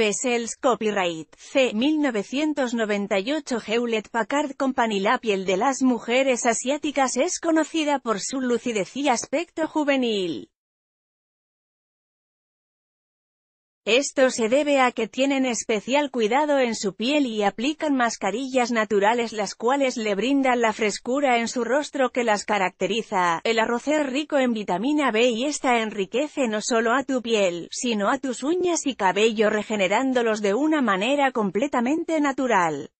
Pessels Copyright, C. 1998 Hewlett-Packard Company La piel de las mujeres asiáticas es conocida por su lucidez y aspecto juvenil. Esto se debe a que tienen especial cuidado en su piel y aplican mascarillas naturales las cuales le brindan la frescura en su rostro que las caracteriza. El arroz es rico en vitamina B y esta enriquece no solo a tu piel, sino a tus uñas y cabello regenerándolos de una manera completamente natural.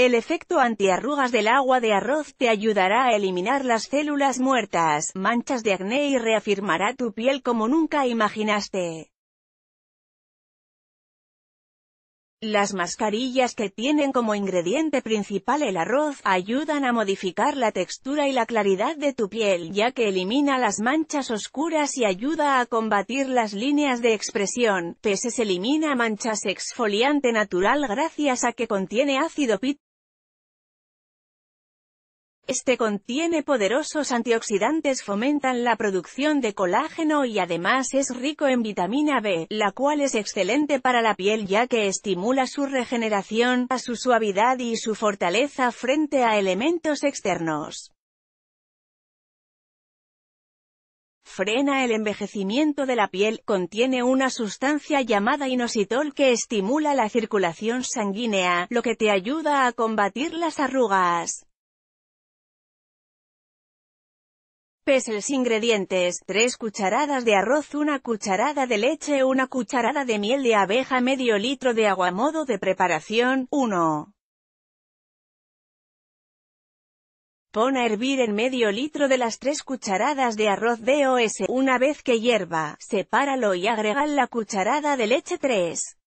El efecto antiarrugas del agua de arroz te ayudará a eliminar las células muertas, manchas de acné y reafirmará tu piel como nunca imaginaste. Las mascarillas que tienen como ingrediente principal el arroz, ayudan a modificar la textura y la claridad de tu piel, ya que elimina las manchas oscuras y ayuda a combatir las líneas de expresión. Peces elimina manchas exfoliante natural gracias a que contiene ácido pit. Este contiene poderosos antioxidantes fomentan la producción de colágeno y además es rico en vitamina B, la cual es excelente para la piel ya que estimula su regeneración, a su suavidad y su fortaleza frente a elementos externos. frena el envejecimiento de la piel, contiene una sustancia llamada inositol que estimula la circulación sanguínea, lo que te ayuda a combatir las arrugas. los ingredientes, 3 cucharadas de arroz, 1 cucharada de leche, 1 cucharada de miel de abeja, medio litro de agua. Modo de preparación, 1. Pon a hervir en medio litro de las 3 cucharadas de arroz DOS. Una vez que hierva, sepáralo y agrega la cucharada de leche 3.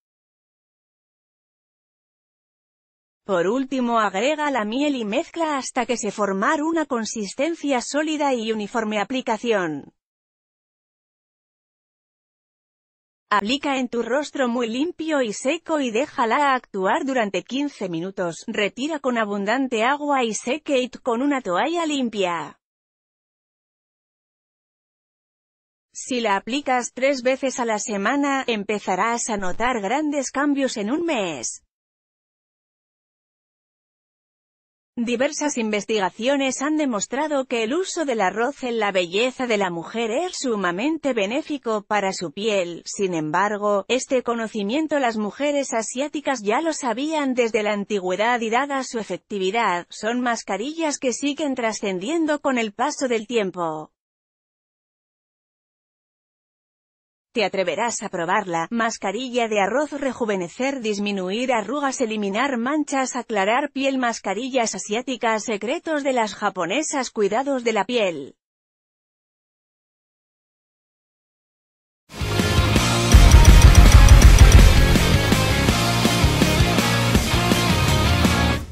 Por último agrega la miel y mezcla hasta que se formar una consistencia sólida y uniforme aplicación. Aplica en tu rostro muy limpio y seco y déjala actuar durante 15 minutos. Retira con abundante agua y it con una toalla limpia. Si la aplicas tres veces a la semana, empezarás a notar grandes cambios en un mes. Diversas investigaciones han demostrado que el uso del arroz en la belleza de la mujer es sumamente benéfico para su piel, sin embargo, este conocimiento las mujeres asiáticas ya lo sabían desde la antigüedad y dada su efectividad, son mascarillas que siguen trascendiendo con el paso del tiempo. Te atreverás a probarla, mascarilla de arroz rejuvenecer disminuir arrugas eliminar manchas aclarar piel mascarillas asiáticas secretos de las japonesas cuidados de la piel.